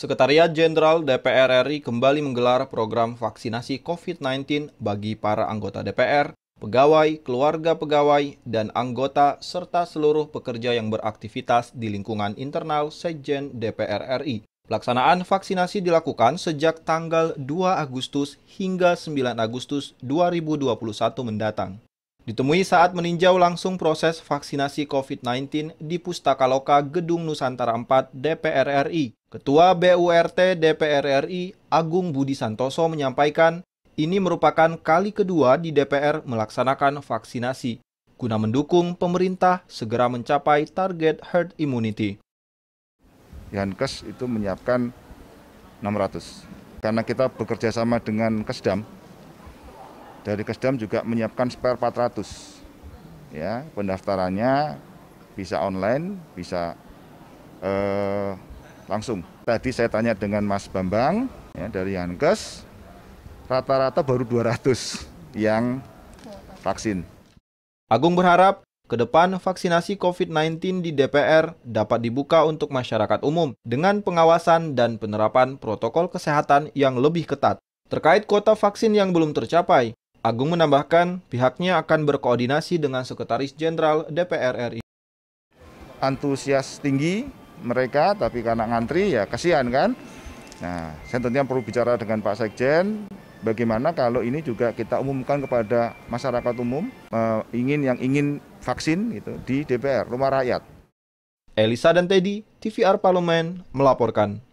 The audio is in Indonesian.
Sekretariat Jenderal DPR RI kembali menggelar program vaksinasi COVID-19 bagi para anggota DPR, pegawai, keluarga pegawai, dan anggota serta seluruh pekerja yang beraktivitas di lingkungan internal Sekjen DPR RI. Pelaksanaan vaksinasi dilakukan sejak tanggal 2 Agustus hingga 9 Agustus 2021 mendatang. Ditemui saat meninjau langsung proses vaksinasi COVID-19 di Pustaka Loka Gedung Nusantara 4 DPR RI, Ketua BURT DPR RI Agung Budi Santoso menyampaikan, ini merupakan kali kedua di DPR melaksanakan vaksinasi, guna mendukung pemerintah segera mencapai target herd immunity. Yankes itu menyiapkan 600. Karena kita bekerja sama dengan Kesdam, dari Kesdam juga menyiapkan spare 400. Ya, pendaftarannya bisa online, bisa eh, langsung. Tadi saya tanya dengan Mas Bambang ya, dari Yankes, rata-rata baru 200 yang vaksin. Agung berharap ke depan vaksinasi COVID-19 di DPR dapat dibuka untuk masyarakat umum dengan pengawasan dan penerapan protokol kesehatan yang lebih ketat. Terkait kuota vaksin yang belum tercapai, Agung menambahkan, pihaknya akan berkoordinasi dengan Sekretaris Jenderal DPR RI. Antusias tinggi mereka, tapi karena ngantri ya kasihan kan. Nah, saya tentunya perlu bicara dengan Pak Sekjen, bagaimana kalau ini juga kita umumkan kepada masyarakat umum eh, ingin yang ingin vaksin gitu di DPR, Rumah Rakyat. Elisa dan Teddy, TVR Parlemen melaporkan.